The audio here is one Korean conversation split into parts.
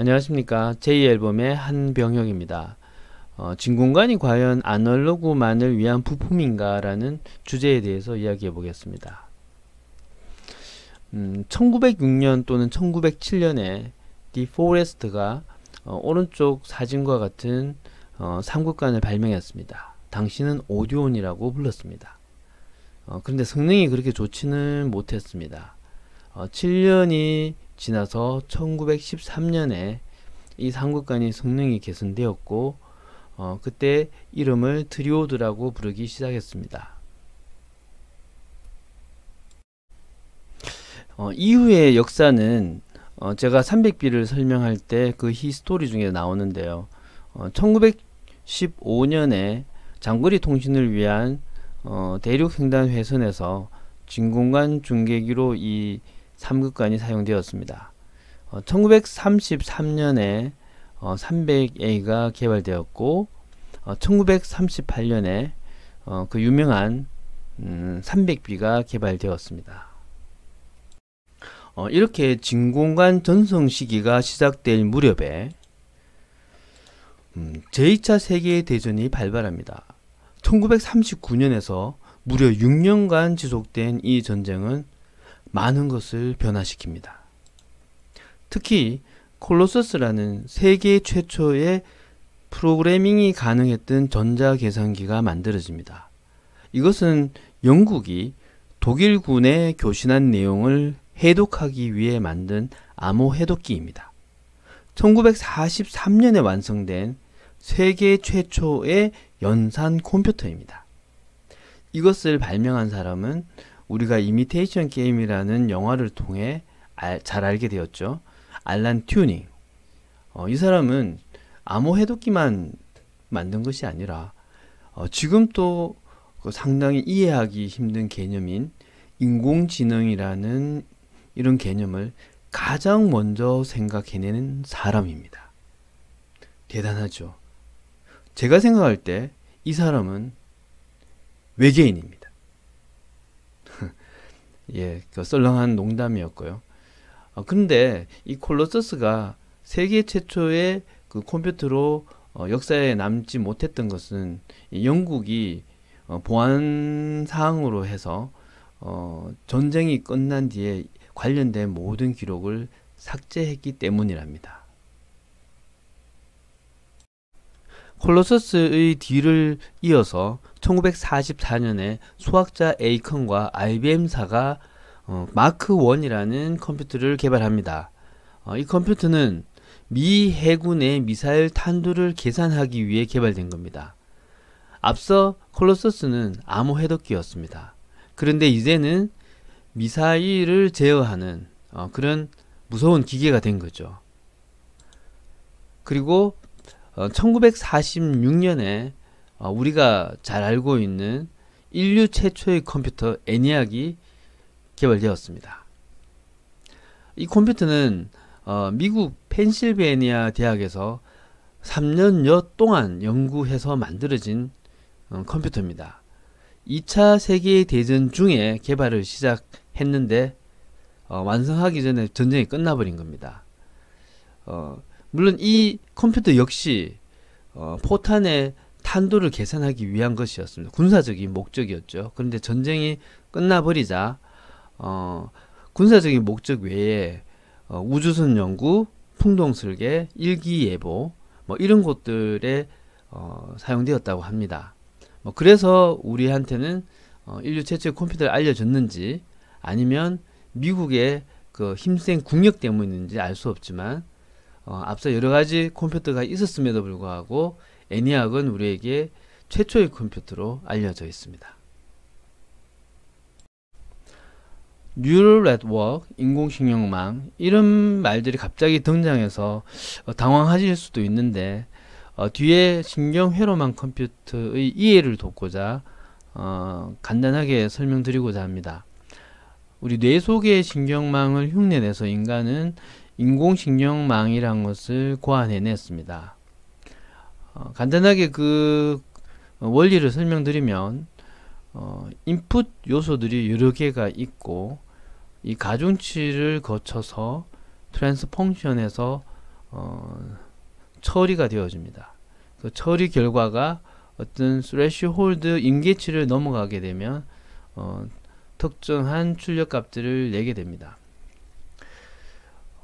안녕하십니까 제 J앨범의 한병혁입니다. 어, 진공관이 과연 아날로그만을 위한 부품인가 라는 주제에 대해서 이야기해 보겠습니다. 음, 1906년 또는 1907년에 디포레스트가 어, 오른쪽 사진과 같은 어, 삼각관을 발명했습니다. 당시는 오디온이라고 불렀습니다. 어, 그런데 성능이 그렇게 좋지는 못했습니다. 7년이 어, 지나서 1913년에 이상국간이 성능이 개선되었고 어, 그때 이름을 드리오드라고 부르기 시작했습니다. 어, 이후의 역사는 어, 제가 300B를 설명할 때 그 히스토리 중에 나오는데요. 1915년에 어, 장거리 통신을 위한 어, 대륙 횡단 회선에서 진공관 중계기로 이 3극관이 사용되었습니다. 어, 1933년에 어, 300A가 개발되었고 어, 1938년에 어, 그 유명한 음, 300B가 개발되었습니다. 어, 이렇게 진공관 전성 시기가 시작될 무렵에 음, 제2차 세계대전이 발발합니다. 1939년에서 무려 6년간 지속된 이 전쟁은 많은 것을 변화시킵니다. 특히 콜로서스라는 세계 최초의 프로그래밍이 가능했던 전자계산기가 만들어집니다. 이것은 영국이 독일군의 교신한 내용을 해독하기 위해 만든 암호 해독기입니다. 1943년에 완성된 세계 최초의 연산 컴퓨터입니다. 이것을 발명한 사람은 우리가 이미테이션 게임이라는 영화를 통해 알, 잘 알게 되었죠. 알란 튜닝. 어, 이 사람은 암호 해독기만 만든 것이 아니라 어, 지금 또 그 상당히 이해하기 힘든 개념인 인공지능이라는 이런 개념을 가장 먼저 생각해내 사람입니다. 대단하죠. 제가 생각할 때 이 사람은 외계인입니다. 예, 그 썰렁한 농담이었고요. 어, 근데 이 콜로서스가 세계 최초의 그 컴퓨터로 어, 역사에 남지 못했던 것은 영국이 어, 보안 사항으로 해서 어, 전쟁이 끝난 뒤에 관련된 모든 기록을 삭제했기 때문이랍니다. 콜로서스의 뒤를 이어서 1944년에 수학자 에이컨과 IBM사가 어, 마크 1이라는 컴퓨터를 개발합니다. 어, 이 컴퓨터는 미 해군의 미사일 탄두를 계산하기 위해 개발된 겁니다. 앞서 콜로서스는 암호 해독기였습니다. 그런데 이제는 미사일을 제어하는 어, 그런 무서운 기계가 된 거죠. 그리고 어, 1946년에 어, 우리가 잘 알고 있는 인류 최초의 컴퓨터 애니악이 개발되었습니다. 이 컴퓨터는 어, 미국 펜실베니아 대학에서 3년여 동안 연구해서 만들어진 어, 컴퓨터입니다. 2차 세계대전 중에 개발을 시작했는데 어, 완성하기 전에 전쟁이 끝나버린 겁니다. 어, 물론 이 컴퓨터 역시 어, 포탄의 탄도를 계산하기 위한 것이었습니다. 군사적인 목적이었죠. 그런데 전쟁이 끝나버리자 어, 군사적인 목적 외에 어, 우주선 연구, 풍동설계, 일기예보 뭐 이런 것들에 어, 사용되었다고 합니다. 뭐 그래서 우리한테는 어, 인류 최초의 컴퓨터를 알려줬는지 아니면 미국의 그 힘센 국력 때문인지 알 수 없지만 어, 앞서 여러 가지 컴퓨터가 있었음에도 불구하고 애니악은 우리에게 최초의 컴퓨터로 알려져 있습니다. 뉴럴 네트워크, 인공신경망 이런 말들이 갑자기 등장해서 어, 당황하실 수도 있는데 어, 뒤에 신경회로망 컴퓨터의 이해를 돕고자 어, 간단하게 설명드리고자 합니다. 우리 뇌 속의 신경망을 흉내내서 인간은 인공신경망이란 것을 고안해냈습니다. 어, 간단하게 그 어, 원리를 설명드리면 어, 인풋 요소들이 여러 개가 있고 이 가중치를 거쳐서 트랜스펑션에서 어, 처리가 되어집니다. 그 처리 결과가 어떤 스레시홀드 임계치를 넘어가게 되면 어, 특정한 출력값들을 내게 됩니다.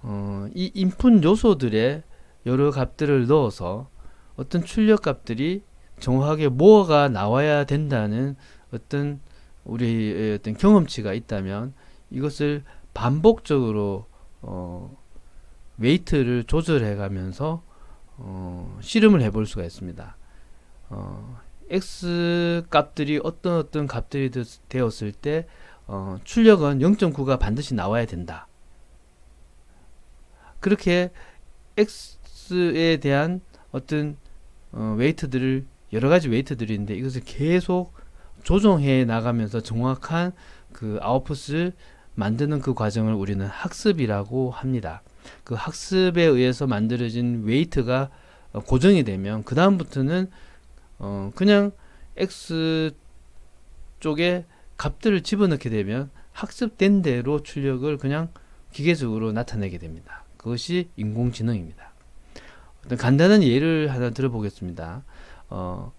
어, 이 인풋 요소들의 여러 값들을 넣어서 어떤 출력 값들이 정확하게 뭐가 나와야 된다는 어떤 우리의 어떤 경험치가 있다면 이것을 반복적으로 어, 웨이트를 조절해 가면서 어, 실험을 해 볼 수가 있습니다. 어, x 값들이 어떤 어떤 값들이 되었을 때 어, 출력은 0.9가 반드시 나와야 된다. 그렇게 X에 대한 어떤 어, 웨이트들을 여러 가지 웨이트들이 있는데 이것을 계속 조정해 나가면서 정확한 그 아웃풋을 만드는 그 과정을 우리는 학습이라고 합니다. 그 학습에 의해서 만들어진 웨이트가 어, 고정이 되면 그 다음부터는 어 그냥 x 쪽에 값들을 집어넣게 되면 학습된 대로 출력을 그냥 기계적으로 나타내게 됩니다. 그것이 인공지능입니다. 어떤 간단한 예를 하나 들어보겠습니다. 어,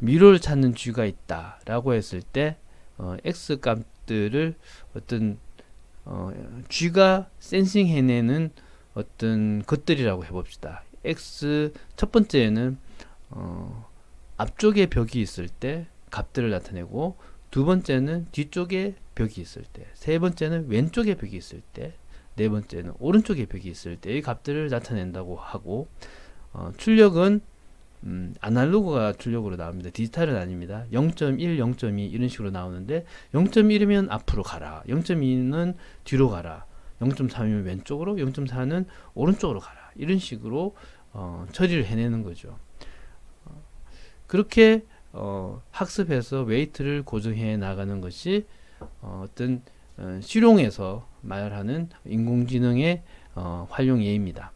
미로를 찾는 쥐가 있다라고 했을 때 어, X 값들을 어떤 어, 쥐가 센싱해내는 어떤 것들이라고 해봅시다. X 첫 번째는 어, 앞쪽에 벽이 있을 때 값들을 나타내고 두 번째는 뒤쪽에 벽이 있을 때, 세 번째는 왼쪽에 벽이 있을 때, 네 번째는 오른쪽에 벽이 있을 때의 값들을 나타낸다고 하고 어, 출력은 음, 아날로그가 출력으로 나옵니다. 디지털은 아닙니다. 0.1, 0.2 이런 식으로 나오는데 0.1이면 앞으로 가라. 0.2는 뒤로 가라. 0.3이면 왼쪽으로, 0.4는 오른쪽으로 가라. 이런 식으로 어, 처리를 해내는 거죠. 어, 그렇게 어, 학습해서 웨이트를 고정해 나가는 것이 어, 떤 어, 실용에서 말하는 인공지능의 어, 활용 예입니다.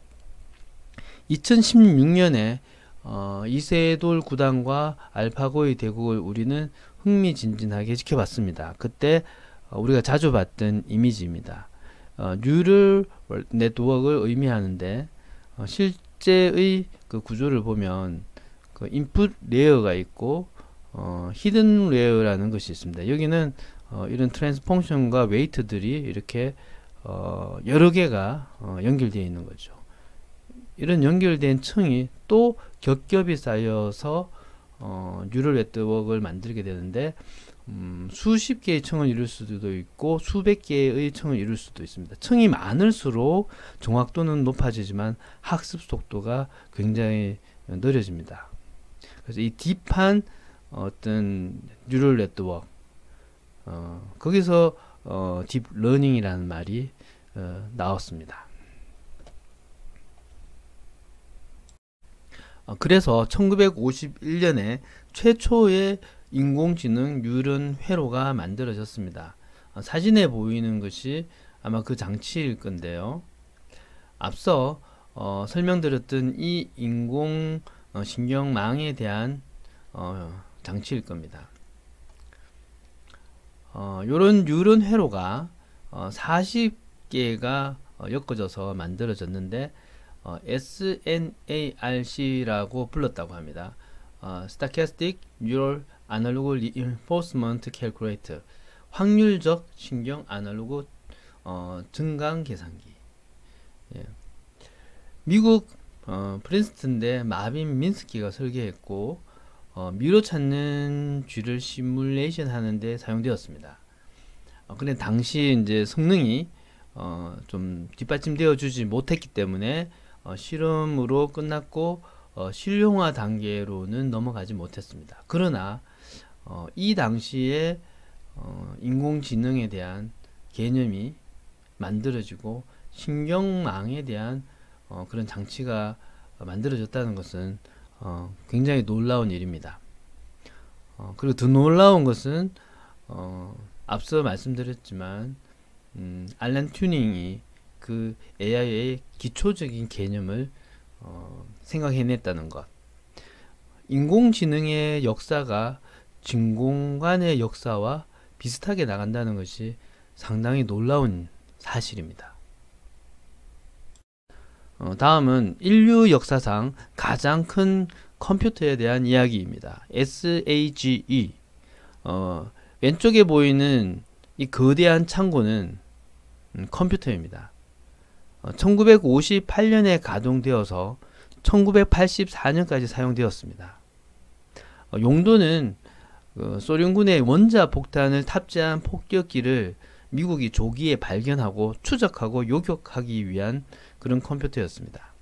2016년에 어, 이세돌 구단과 알파고의 대국을 우리는 흥미진진하게 지켜봤습니다. 그때 어, 우리가 자주 봤던 이미지입니다. 어, 뉴럴 네트워크를 의미하는데 어, 실제의 그 구조를 보면 그 인풋 레어가 있고 어, 히든 레어라는 것이 있습니다. 여기는 어, 이런 트랜스펑션과 웨이트들이 이렇게 어, 여러 개가 어, 연결되어 있는 거죠. 이런 연결된 층이 또 겹겹이 쌓여서 어, 뉴럴 네트워크를 만들게 되는데 음, 수십 개의 층을 이룰 수도 있고 수백 개의 층을 이룰 수도 있습니다. 층이 많을수록 정확도는 높아지지만 학습 속도가 굉장히 느려집니다. 그래서 이 딥한 어떤 뉴럴 네트워크 어, 거기서 어, 딥러닝이라는 말이 어, 나왔습니다. 어, 그래서 1951년에 최초의 인공지능 뉴런 회로가 만들어졌습니다. 어, 사진에 보이는 것이 아마 그 장치일 건데요. 앞서 어, 설명드렸던 이 인공신경망에 어, 대한 어, 장치일 겁니다. 어, 요런 유런 회로가 어, 40개가 어, 엮어져서 만들어졌는데 어, SNARC라고 불렀다고 합니다. 어, Stochastic Neural Analog Reinforcement Calculator 확률적 신경 아날로그 어, 증강 계산기 예. 미국 어, 프린스턴대 마빈 민스키가 설계했고 어, 미로 찾는 쥐를 시뮬레이션 하는데 사용되었습니다. 어, 근데 당시 이제 성능이 어, 좀 뒷받침되어 주지 못했기 때문에 어, 실험으로 끝났고 어, 실용화 단계로는 넘어가지 못했습니다. 그러나 어, 이 당시에 어, 인공지능에 대한 개념이 만들어지고 신경망에 대한 어, 그런 장치가 만들어졌다는 것은 어, 굉장히 놀라운 일입니다. 어, 그리고 더 놀라운 것은 어, 앞서 말씀드렸지만 음, 알란 튜닝이 그 AI의 기초적인 개념을 어, 생각해냈다는 것. 인공지능의 역사가 진공관의 역사와 비슷하게 나간다는 것이 상당히 놀라운 사실입니다. 어, 다음은 인류 역사상 가장 큰 컴퓨터에 대한 이야기입니다. SAGE 어, 왼쪽에 보이는 이 거대한 창고는 음, 컴퓨터입니다. 어, 1958년에 가동되어서 1984년까지 사용되었습니다. 어, 용도는 어, 소련군의 원자 폭탄을 탑재한 폭격기를 미국이 조기에 발견하고 추적하고 요격하기 위한 그런 컴퓨터였습니다.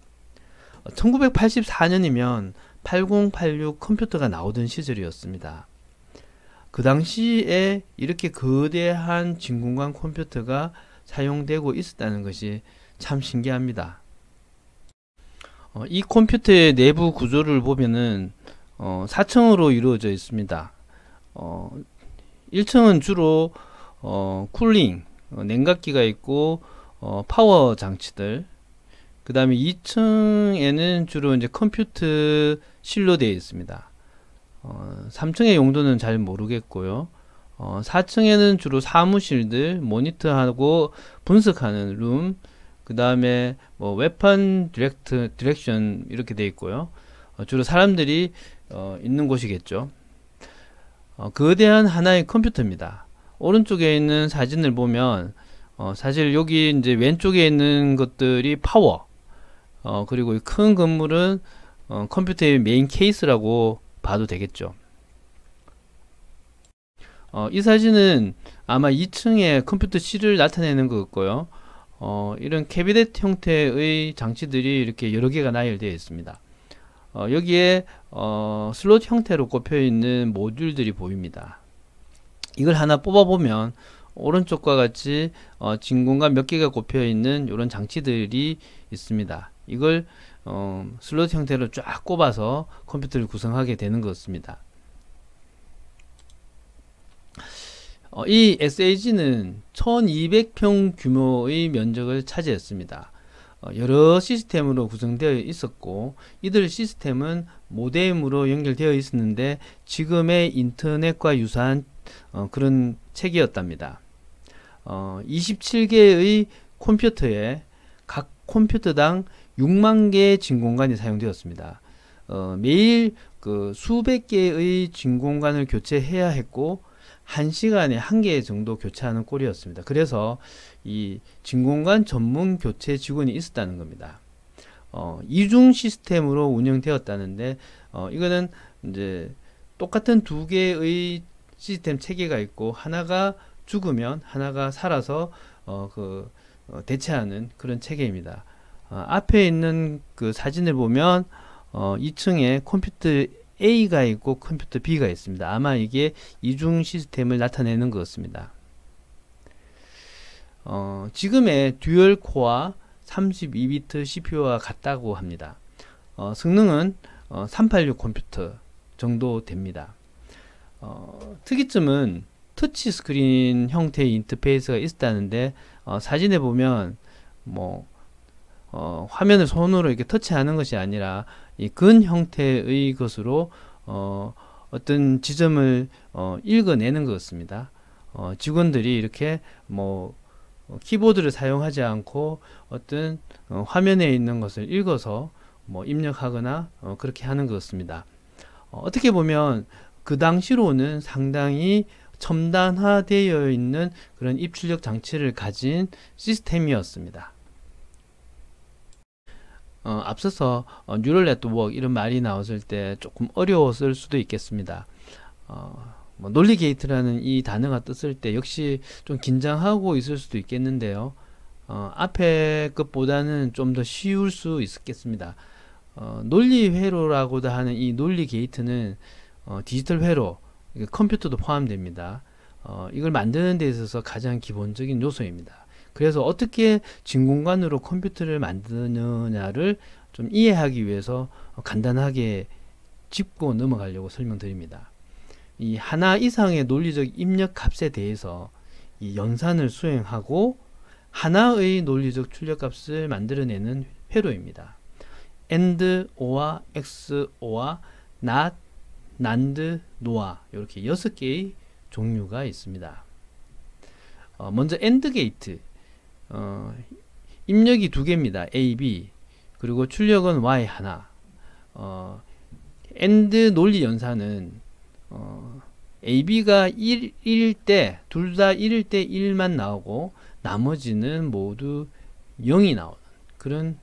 1984년이면 8086 컴퓨터가 나오던 시절이었습니다. 그 당시에 이렇게 거대한 진공관 컴퓨터가 사용되고 있었다는 것이 참 신기합니다. 어, 이 컴퓨터의 내부 구조를 보면은 어, 4층으로 이루어져 있습니다. 어, 1층은 주로 어, 쿨링, 어, 냉각기가 있고 어, 파워 장치들 그 다음에 2층에는 주로 이제 컴퓨터 실로 되어 있습니다. 어, 3층의 용도는 잘 모르겠고요. 어, 4층에는 주로 사무실들, 모니터하고 분석하는 룸, 그 다음에 뭐웹펀 디렉트, 디렉션 이렇게 되어 있고요. 어, 주로 사람들이 어, 있는 곳이겠죠. 어, 거대한 하나의 컴퓨터입니다. 오른쪽에 있는 사진을 보면 어, 사실 여기 이제 왼쪽에 있는 것들이 파워 어, 그리고 큰 건물은 어, 컴퓨터의 메인 케이스라고 봐도 되겠죠 어, 이 사진은 아마 2층에 컴퓨터 C를 나타내는 것 같고요 어, 이런 캐비넷 형태의 장치들이 이렇게 여러 개가 나열되어 있습니다 어, 여기에 어, 슬롯 형태로 꼽혀 있는 모듈들이 보입니다 이걸 하나 뽑아보면 오른쪽과 같이 어, 진공과몇 개가 꼽혀 있는 이런 장치들이 있습니다. 이걸 어, 슬롯 형태로 쫙 꼽아서 컴퓨터를 구성하게 되는 것입니다. 어, 이 SAG는 1200평 규모의 면적을 차지했습니다. 어, 여러 시스템으로 구성되어 있었고 이들 시스템은 모뎀으로 연결되어 있었는데 지금의 인터넷과 유사한 어, 그런 책이었답니다. 어, 27개의 컴퓨터에 각 컴퓨터당 6만 개의 진공관이 사용되었습니다. 어, 매일 그 수백 개의 진공관을 교체해야 했고 1시간에 1개 정도 교체하는 꼴이었습니다. 그래서 이 진공관 전문 교체 직원이 있었다는 겁니다. 어, 이중 시스템으로 운영되었다는데 어, 이거는 이제 똑같은 두 개의 시스템 체계가 있고 하나가 죽으면 하나가 살아서 어, 그 어, 대체하는 그런 체계입니다. 어, 앞에 있는 그 사진을 보면 어, 2층에 컴퓨터 A가 있고 컴퓨터 B가 있습니다. 아마 이게 이중 시스템을 나타내는 것 같습니다. 어, 지금의 듀얼 코어 32비트 CPU와 같다고 합니다. 어, 성능은 어, 386 컴퓨터 정도 됩니다. 어, 특이점은 터치 스크린 형태의 인터페이스가 있다는데 었 어, 사진에 보면 뭐 어, 화면을 손으로 이렇게 터치하는 것이 아니라 이 근 형태의 것으로 어, 어떤 지점을 어, 읽어내는 것 같습니다. 어, 직원들이 이렇게 뭐 어, 키보드를 사용하지 않고 어떤 어, 화면에 있는 것을 읽어서 뭐 입력하거나 어, 그렇게 하는 것 같습니다. 어, 떻게 보면 그 당시로는 상당히 첨단화되어 있는 그런 입출력 장치를 가진 시스템이었습니다. 어, 앞서서 어, 뉴럴 네트워크 이런 말이 나왔을 때 조금 어려웠을 수도 있겠습니다. 어, 뭐 논리 게이트라는 이 단어가 떴을 때 역시 좀 긴장하고 있을 수도 있겠는데요. 어, 앞에 것보다는 좀 더 쉬울 수 있겠습니다. 어, 논리 회로라고도 하는 이 논리 게이트는 어, 디지털 회로 컴퓨터도 포함됩니다. 어, 이걸 만드는 데 있어서 가장 기본적인 요소입니다. 그래서 어떻게 진공관으로 컴퓨터를 만드느냐를 좀 이해하기 위해서 간단하게 짚고 넘어가려고 설명드립니다. 이 하나 이상의 논리적 입력 값에 대해서 이 연산을 수행하고 하나의 논리적 출력 값을 만들어내는 회로입니다. AND, OR, XOR, NOT, 난드, 노아 이렇게 여섯 개의 종류가 있습니다. 어, 먼저 엔드 게이트 어, 입력이 두 개입니다. A, B 그리고 출력은 Y 하나 어, 엔드 논리 연산은 어, AB가 1, 일때 둘 다 1일 때 1만 나오고 나머지는 모두 0이 나오는 그런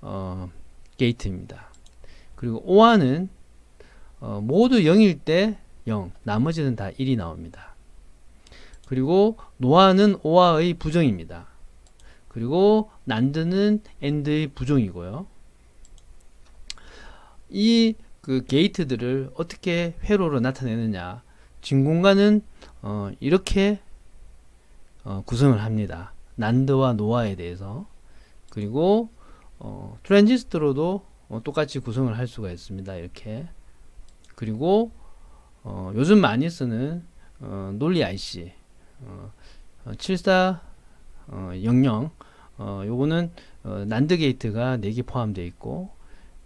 어, 게이트입니다. 그리고 OR는 어, 모두 0일 때 0, 나머지는 다 1이 나옵니다. 그리고 노아는 오아의 부정입니다. 그리고 난드는 엔드의 부정이고요. 이 그 게이트들을 어떻게 회로로 나타내느냐 진공관은 어, 이렇게 어, 구성을 합니다. 난드와 노아에 대해서 그리고 어, 트랜지스터로도 어, 똑같이 구성을 할 수가 있습니다. 이렇게 그리고 어, 요즘 많이 쓰는 어, 논리 IC 어, 7400 어, 어, 어, 요거는 어, 난드 게이트가 4개 포함되어 있고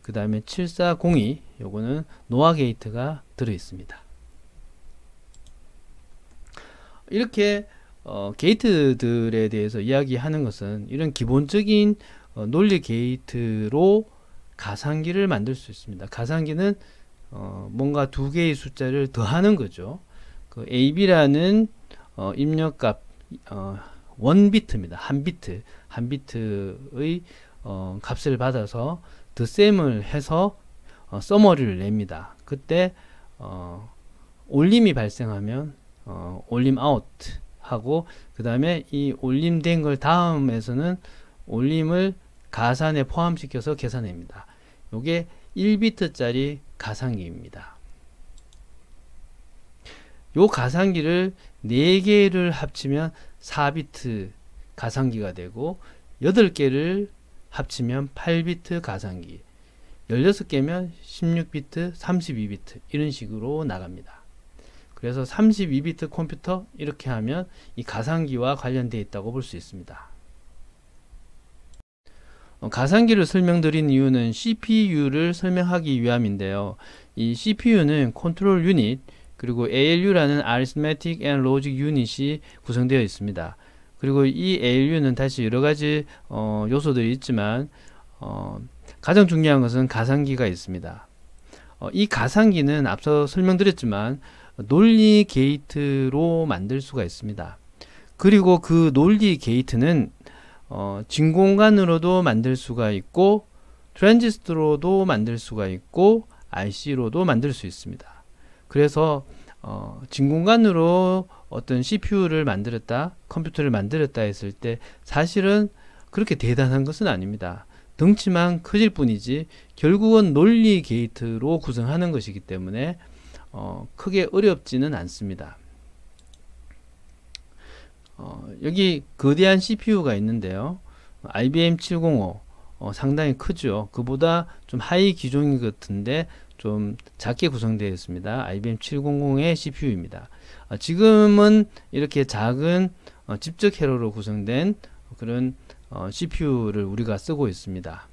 그 다음에 7402 요거는 노화 게이트가 들어 있습니다 이렇게 어, 게이트들에 대해서 이야기하는 것은 이런 기본적인 어, 논리 게이트로 가상기를 만들 수 있습니다 가상기는 어, 뭔가 두 개의 숫자를 더하는 거죠. 그 AB라는 어, 입력값 어, 원 비트입니다. 한 비트 한 비트의 어, 값을 받아서 더셈을 해서 어, 서머리를 냅니다. 그때 어, 올림이 발생하면 어, 올림 아웃 하고 그 다음에 이 올림된 걸 다음에서는 올림을 가산에 포함시켜서 계산합니다. 요게 1비트짜리 가상기입니다. 요 가상기를 4개를 합치면 4비트 가상기가 되고 8개를 합치면 8비트 가상기 16개면 16비트, 32비트 이런 식으로 나갑니다. 그래서 32비트 컴퓨터 이렇게 하면 이 가상기와 관련되어 있다고 볼 수 있습니다. 어, 가상기를 설명드린 이유는 CPU를 설명하기 위함인데요. 이 CPU는 컨트롤 유닛 그리고 ALU라는 Arithmetic and Logic 유닛이 구성되어 있습니다. 그리고 이 ALU는 다시 여러가지 어, 요소들이 있지만 어, 가장 중요한 것은 가상기가 있습니다. 어, 이 가상기는 앞서 설명드렸지만 논리 게이트로 만들 수가 있습니다. 그리고 그 논리 게이트는 어, 진공관으로도 만들 수가 있고 트랜지스터로도 만들 수가 있고 IC로도 만들 수 있습니다. 그래서 어, 진공관으로 어떤 CPU를 만들었다, 컴퓨터를 만들었다 했을 때 사실은 그렇게 대단한 것은 아닙니다. 덩치만 커질 뿐이지 결국은 논리 게이트로 구성하는 것이기 때문에 어, 크게 어렵지는 않습니다. 어, 여기 거대한 CPU가 있는데요. IBM 705 어, 상당히 크죠. 그보다 좀 하이 기종이 같은데 좀 작게 구성되어 있습니다. IBM 700의 CPU입니다. 어, 아, 지금은 이렇게 작은 어, 집적 회로로 구성된 그런 어, CPU를 우리가 쓰고 있습니다.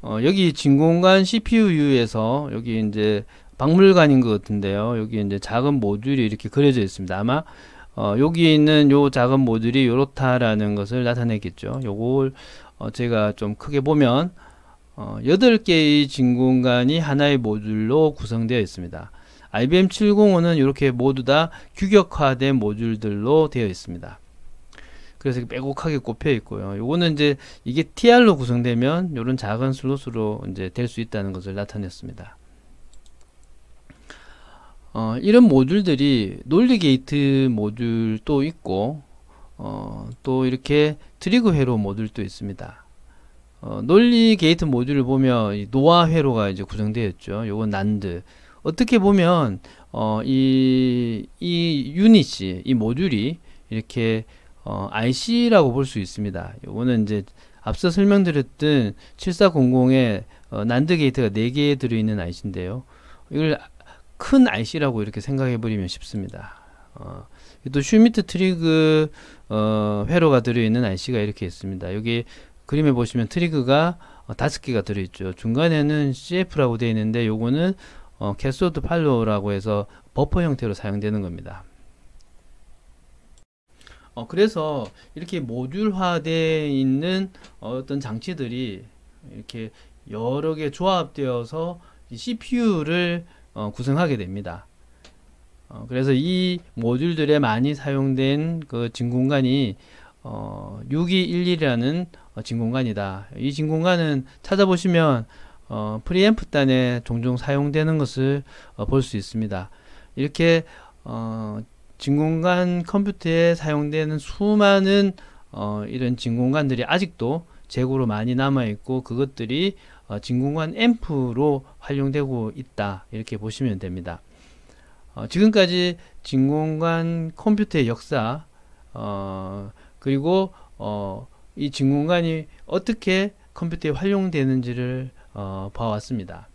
어, 여기 진공관 CPU에서 여기 이제 박물관인 것 같은데요. 여기 이제 작은 모듈이 이렇게 그려져 있습니다. 아마 어, 여기 있는 요 작은 모듈이 요렇다라는 것을 나타내겠죠. 요걸 어, 제가 좀 크게 보면 어, 8개의 진공관이 하나의 모듈로 구성되어 있습니다. IBM 705는 이렇게 모두 다 규격화된 모듈들로 되어 있습니다. 그래서 빼곡하게 꼽혀 있고요. 요거는 이제 이게 TR로 구성되면 요런 작은 슬롯으로 이제 될 수 있다는 것을 나타냈습니다. 어, 이런 모듈들이 논리 게이트 모듈도 있고 어, 또 이렇게 트리그 회로 모듈도 있습니다. 어, 논리 게이트 모듈을 보면 노화 회로가 이제 구성되었죠 요건 난드. 어떻게 보면 어, 이, 이 유닛이 이 모듈이 이렇게 어, IC라고 볼 수 있습니다. 요거는 이제 앞서 설명드렸던 7400의 어, 난드 게이트가 4개 들어있는 IC인데요. 이걸 큰 RC라고 이렇게 생각해버리면 쉽습니다. 어, 또 슈미트 트리그 어, 회로가 들어있는 RC가 이렇게 있습니다. 여기 그림에 보시면 트리그가 어, 다섯 개가 들어있죠. 중간에는 CF라고 되어 있는데 요거는 어, 캐소드 팔로우라고 해서 버퍼 형태로 사용되는 겁니다. 어, 그래서 이렇게 모듈화되어 있는 어, 어떤 장치들이 이렇게 여러 개 조합되어서 CPU를 어, 구성하게 됩니다. 어, 그래서 이 모듈들에 많이 사용된 그 진공관이 어, 6211이라는 어, 진공관이다. 이 진공관은 찾아보시면 어, 프리앰프 단에 종종 사용되는 것을 어, 볼수 있습니다. 이렇게 어, 진공관 컴퓨터에 사용되는 수많은 어, 이런 진공관들이 아직도 재고로 많이 남아 있고 그것들이 어, 진공관 앰프로 활용되고 있다 이렇게 보시면 됩니다. 어, 지금까지 진공관 컴퓨터의 역사 어, 그리고 어, 이 진공관이 어떻게 컴퓨터에 활용되는지를 어, 봐왔습니다.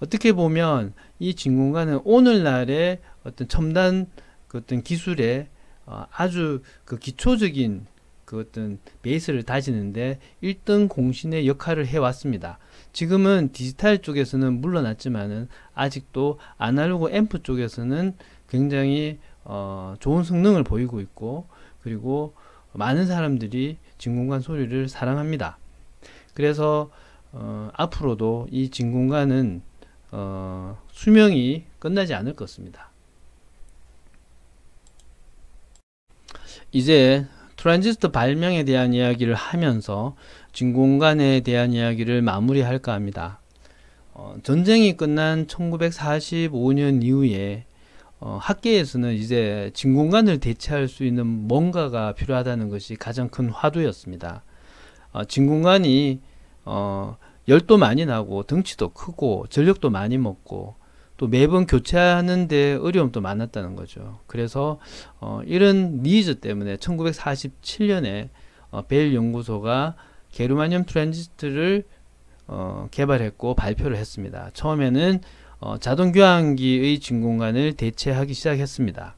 어떻게 보면 이 진공관은 오늘날의 어떤 첨단 그 어떤 기술의 어, 아주 그 기초적인 그 어떤 베이스를 다지는데 1등 공신의 역할을 해왔습니다. 지금은 디지털 쪽에서는 물러났지만은 아직도 아날로그 앰프 쪽에서는 굉장히 어, 좋은 성능을 보이고 있고 그리고 많은 사람들이 진공관 소리를 사랑합니다. 그래서 어, 앞으로도 이 진공관은 어, 수명이 끝나지 않을 것입니다. 이제 트랜지스터 발명에 대한 이야기를 하면서 진공관에 대한 이야기를 마무리할까 합니다. 어, 전쟁이 끝난 1945년 이후에 어, 학계에서는 이제 진공관을 대체할 수 있는 뭔가가 필요하다는 것이 가장 큰 화두였습니다. 어, 진공관이 어, 열도 많이 나고 덩치도 크고 전력도 많이 먹고 또 매번 교체하는데 어려움도 많았다는 거죠. 그래서 어, 이런 니즈 때문에 1947년에 어, 벨 연구소가 게르마늄 트랜지스트를 어, 개발했고 발표를 했습니다. 처음에는 어, 자동 교환기의 진공관을 대체하기 시작했습니다.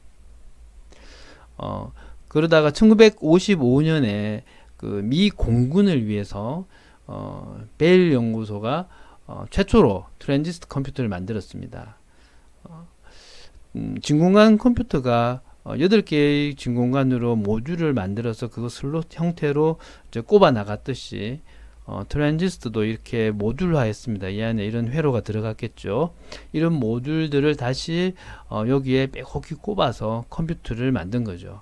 어, 그러다가 1955년에 그 미 공군을 위해서 어, 벨 연구소가 어, 최초로 트랜지스터 컴퓨터를 만들었습니다. 어, 음, 진공관 컴퓨터가 어, 8개의 진공관으로 모듈을 만들어서 그거 슬롯 형태로 꼽아 나갔듯이 어, 트랜지스터도 이렇게 모듈화했습니다. 이 안에 이런 회로가 들어갔겠죠. 이런 모듈들을 다시 어, 여기에 빼곡히 꼽아서 컴퓨터를 만든 거죠.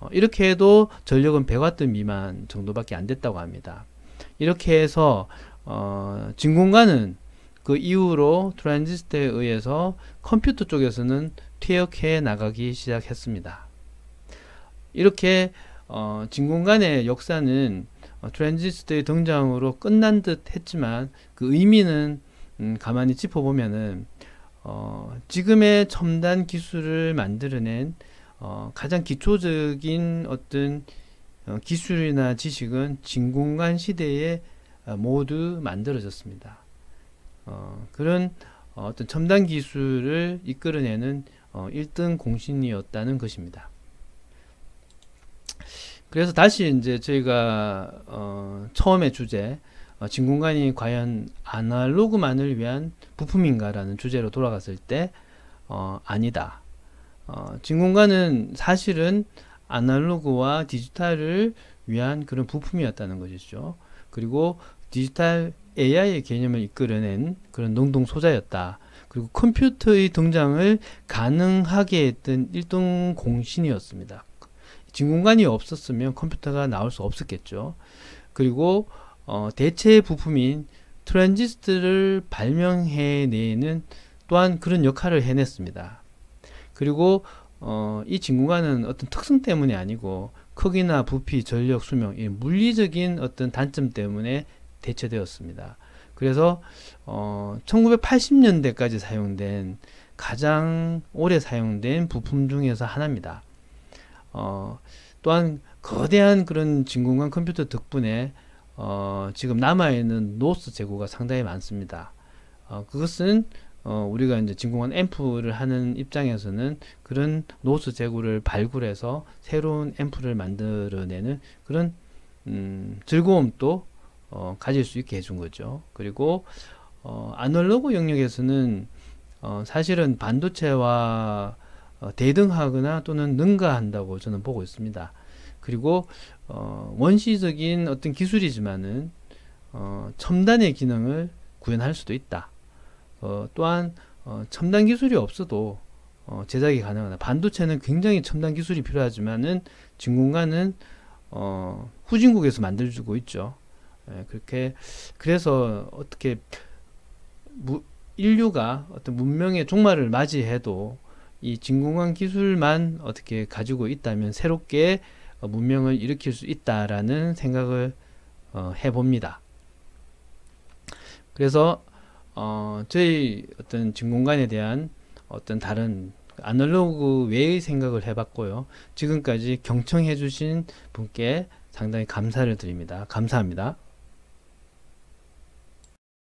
어, 이렇게 해도 전력은 100W 미만 정도밖에 안 됐다고 합니다. 이렇게 해서 어, 진공관은 그 이후로 트랜지스터에 의해서 컴퓨터 쪽에서는 퇴역해 나가기 시작했습니다. 이렇게 어, 진공관의 역사는 어, 트랜지스터의 등장으로 끝난 듯 했지만 그 의미는 음, 가만히 짚어보면은 어, 지금의 첨단 기술을 만들어낸 어, 가장 기초적인 어떤 어, 기술이나 지식은 진공관 시대의 어, 모두 만들어졌습니다. 어, 그런 어, 어떤 첨단 기술을 이끌어내는 어, 1등 공신이었다는 것입니다. 그래서 다시 이제 저희가 어, 처음의 주제 어, 진공관이 과연 아날로그만을 위한 부품인가라는 주제로 돌아갔을 때 어, 아니다. 어, 진공관은 사실은 아날로그와 디지털을 위한 그런 부품이었다는 것이죠. 그리고 디지털 AI의 개념을 이끌어낸 그런 농동 소자였다. 그리고 컴퓨터의 등장을 가능하게 했던 일등 공신이었습니다. 진공관이 없었으면 컴퓨터가 나올 수 없었겠죠. 그리고 어, 대체 부품인 트랜지스터를 발명해내는 또한 그런 역할을 해냈습니다. 그리고 어, 이 진공관은 어떤 특성 때문이 아니고 크기나 부피, 전력, 수명, 물리적인 어떤 단점 때문에 대체되었습니다. 그래서 어, 1980년대까지 사용된 가장 오래 사용된 부품 중에서 하나입니다. 어, 또한 거대한 그런 진공관 컴퓨터 덕분에 어, 지금 남아있는 노스 재고가 상당히 많습니다. 어, 그것은 어, 우리가 이제 진공관 앰프를 하는 입장에서는 그런 노스 재고를 발굴해서 새로운 앰프를 만들어내는 그런 음, 즐거움도 어, 가질 수 있게 해준 거죠. 그리고 어, 아날로그 영역에서는 어, 사실은 반도체와 어, 대등하거나 또는 능가한다고 저는 보고 있습니다. 그리고 어, 원시적인 어떤 기술이지만은 어, 첨단의 기능을 구현할 수도 있다. 어, 또한 어, 첨단 기술이 없어도 어, 제작이 가능하다. 반도체는 굉장히 첨단 기술이 필요하지만은 진공관은 어, 후진국에서 만들어주고 있죠. 예, 그렇게 그래서 어떻게 무, 인류가 어떤 문명의 종말을 맞이해도 이 진공관 기술만 어떻게 가지고 있다면 새롭게 어, 문명을 일으킬 수 있다라는 생각을 어, 해봅니다. 그래서 어, 저희 어떤 진공관에 대한 어떤 다른 아날로그 외의 생각을 해봤고요. 지금까지 경청해주신 분께 상당히 감사를 드립니다. 감사합니다.